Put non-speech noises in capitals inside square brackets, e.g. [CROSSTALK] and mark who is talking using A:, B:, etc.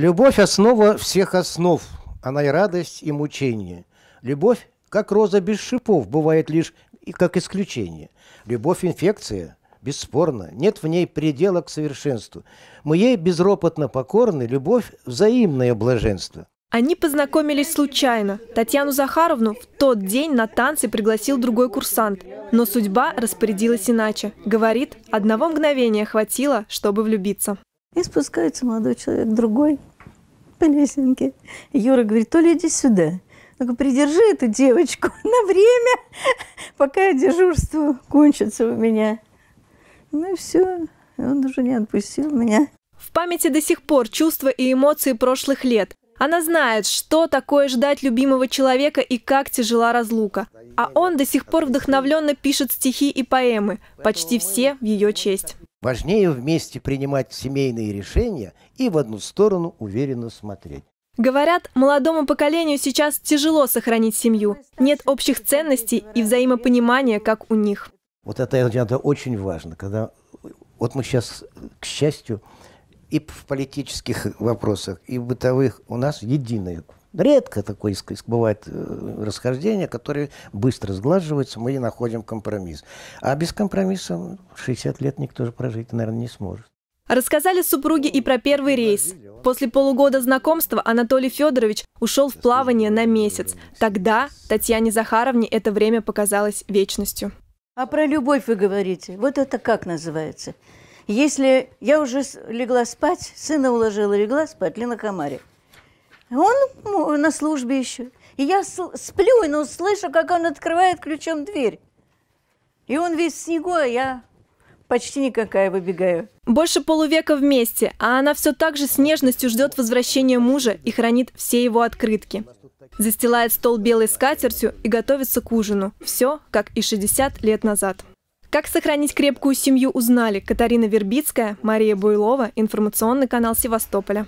A: Любовь – основа всех основ, она и радость, и мучение. Любовь, как роза без шипов, бывает лишь и как исключение. Любовь – инфекция, бесспорно, нет в ней предела к совершенству. Мы ей безропотно покорны, любовь – взаимное блаженство.
B: Они познакомились случайно. Татьяну Захаровну в тот день на танцы пригласил другой курсант. Но судьба распорядилась иначе. Говорит, одного мгновения хватило, чтобы влюбиться. И спускается
C: молодой человек, другой, по лесенке. Юра говорит, Толя, иди сюда. Я говорю, придержи эту девочку [LAUGHS] на время, пока дежурство кончится у меня. Ну и все, он уже не отпустил меня.
B: В памяти до сих пор чувства и эмоции прошлых лет. Она знает, что такое ждать любимого человека и как тяжела разлука. А он до сих пор вдохновленно пишет стихи и поэмы, почти
A: все в ее честь. Важнее вместе принимать семейные решения и в одну сторону уверенно смотреть.
B: Говорят, молодому поколению сейчас тяжело сохранить семью. Нет общих ценностей и взаимопонимания, как у них.
A: Вот это, это очень важно, когда вот мы сейчас, к счастью, и в политических вопросах, и в бытовых у нас единое Редко такое бывает э, расхождение, которое быстро сглаживается, мы и находим компромисс. А без компромисса 60 лет никто же прожить, наверное, не сможет.
B: Рассказали супруги и про первый рейс. После полугода знакомства Анатолий Федорович ушел в плавание на месяц. Тогда Татьяне Захаровне это время показалось вечностью.
D: А про любовь вы говорите. Вот это как называется? Если я уже легла спать, сына уложила, легла спать, Лена Комарик. Он на службе еще. И я сплю, но ну, слышу, как он открывает ключом дверь. И он весь в снегу, а я
B: почти никакая выбегаю. Больше полувека вместе, а она все так же с нежностью ждет возвращения мужа и хранит все его открытки. Застилает стол белой скатертью и готовится к ужину. Все, как и 60 лет назад. Как сохранить крепкую семью узнали Катарина Вербицкая, Мария Буйлова, информационный канал Севастополя.